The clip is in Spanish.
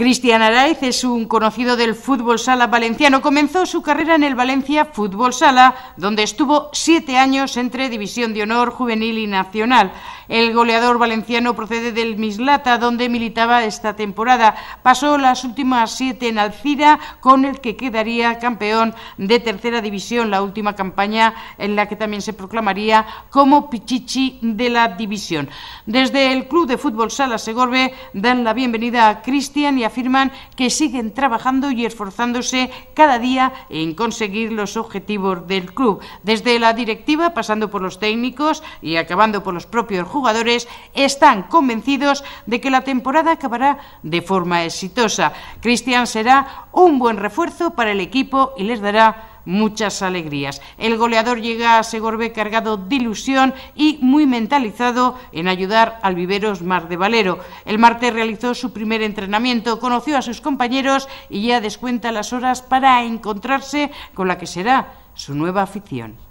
Cristian Araiz es un conocido del fútbol sala valenciano. Comenzó su carrera en el Valencia Fútbol Sala, donde estuvo siete años entre División de Honor, Juvenil y Nacional. El goleador valenciano procede del Mislata, donde militaba esta temporada. Pasó las últimas siete en Alcira, con el que quedaría campeón de tercera división, la última campaña en la que también se proclamaría como Pichichi de la división. Desde el Club de Fútbol Sala Segorbe dan la bienvenida a Cristian y a afirman que siguen trabajando y esforzándose cada día en conseguir los objetivos del club. Desde la directiva, pasando por los técnicos y acabando por los propios jugadores, están convencidos de que la temporada acabará de forma exitosa. Cristian será un buen refuerzo para el equipo y les dará muchas alegrías. El goleador llega a Segorbe cargado de ilusión y muy mentalizado en ayudar al Viveros Mar de Valero. El martes realizó su primer entrenamiento, conoció a sus compañeros y ya descuenta las horas para encontrarse con la que será su nueva afición.